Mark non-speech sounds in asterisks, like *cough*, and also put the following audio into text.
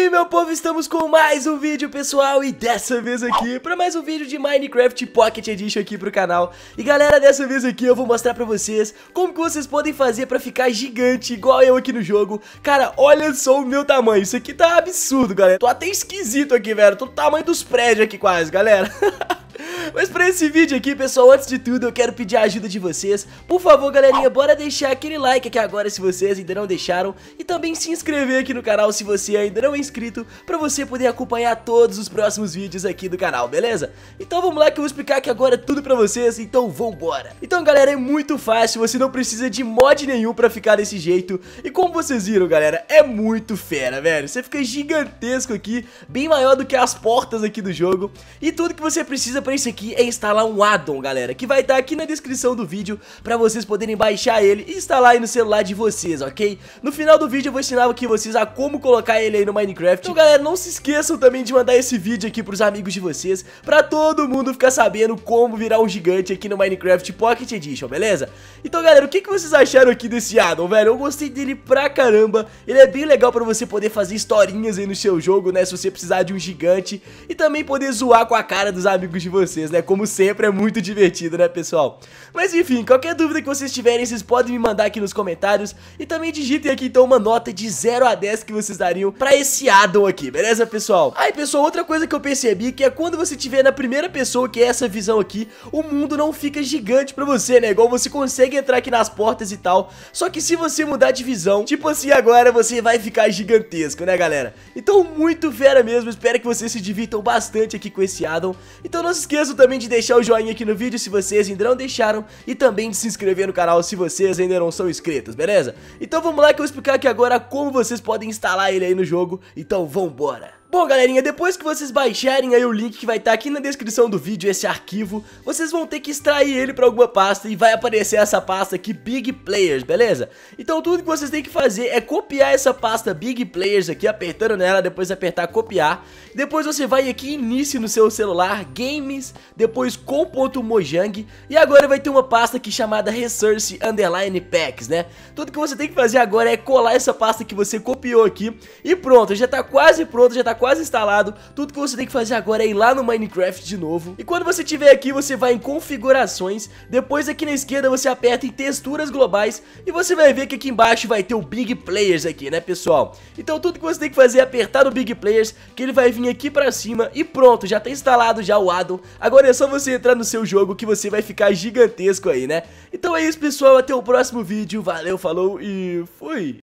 aí, meu povo, estamos com mais um vídeo, pessoal, e dessa vez aqui para mais um vídeo de Minecraft Pocket Edition aqui pro canal. E galera, dessa vez aqui eu vou mostrar pra vocês como que vocês podem fazer pra ficar gigante, igual eu aqui no jogo. Cara, olha só o meu tamanho, isso aqui tá absurdo, galera. Tô até esquisito aqui, velho, tô do tamanho dos prédios aqui quase, galera. *laughs* Mas pra esse vídeo aqui, pessoal, antes de tudo, eu quero pedir a ajuda de vocês. Por favor, galerinha, bora deixar aquele like aqui agora se vocês ainda não deixaram. E também se inscrever aqui no canal se você ainda não é inscrito, pra você poder acompanhar todos os próximos vídeos aqui do canal, beleza? Então vamos lá que eu vou explicar aqui agora tudo pra vocês, então vambora. Então, galera, é muito fácil, você não precisa de mod nenhum pra ficar desse jeito. E como vocês viram, galera, é muito fera, velho. Você fica gigantesco aqui, bem maior do que as portas aqui do jogo. E tudo que você precisa pra isso aqui aqui é instalar um addon, galera, que vai estar tá aqui na descrição do vídeo pra vocês poderem baixar ele e instalar aí no celular de vocês, ok? No final do vídeo eu vou ensinar aqui vocês a como colocar ele aí no Minecraft. Então, galera, não se esqueçam também de mandar esse vídeo aqui pros amigos de vocês, pra todo mundo ficar sabendo como virar um gigante aqui no Minecraft Pocket Edition, beleza? Então, galera, o que, que vocês acharam aqui desse addon, velho? Eu gostei dele pra caramba, ele é bem legal pra você poder fazer historinhas aí no seu jogo, né? Se você precisar de um gigante e também poder zoar com a cara dos amigos de vocês, vocês, né? Como sempre, é muito divertido, né, pessoal? Mas enfim, qualquer dúvida que vocês tiverem, vocês podem me mandar aqui nos comentários e também digitem aqui, então, uma nota de 0 a 10 que vocês dariam pra esse addon aqui, beleza, pessoal? Aí, pessoal, outra coisa que eu percebi que é quando você tiver na primeira pessoa, que é essa visão aqui, o mundo não fica gigante pra você, né? Igual você consegue entrar aqui nas portas e tal, só que se você mudar de visão, tipo assim, agora você vai ficar gigantesco, né, galera? Então, muito fera mesmo, espero que vocês se divirtam bastante aqui com esse addon. Então, não se esqueçam também de deixar o joinha aqui no vídeo se vocês ainda não deixaram e também de se inscrever no canal se vocês ainda não são inscritos, beleza? Então vamos lá que eu vou explicar aqui agora como vocês podem instalar ele aí no jogo, então vambora! Bom, galerinha, depois que vocês baixarem aí o link que vai estar tá aqui na descrição do vídeo, esse arquivo, vocês vão ter que extrair ele para alguma pasta e vai aparecer essa pasta aqui, Big Players, beleza? Então tudo que vocês têm que fazer é copiar essa pasta Big Players aqui, apertando nela, depois apertar copiar. Depois você vai aqui início no seu celular, Games, depois com.mojang e agora vai ter uma pasta aqui chamada Resource Underline Packs, né? Tudo que você tem que fazer agora é colar essa pasta que você copiou aqui e pronto, já tá quase pronto, já tá quase instalado. Tudo que você tem que fazer agora é ir lá no Minecraft de novo. E quando você tiver aqui, você vai em configurações. Depois aqui na esquerda você aperta em texturas globais. E você vai ver que aqui embaixo vai ter o Big Players aqui, né pessoal? Então tudo que você tem que fazer é apertar no Big Players, que ele vai vir aqui pra cima. E pronto, já tá instalado já o addon. Agora é só você entrar no seu jogo que você vai ficar gigantesco aí, né? Então é isso pessoal, até o próximo vídeo. Valeu, falou e fui!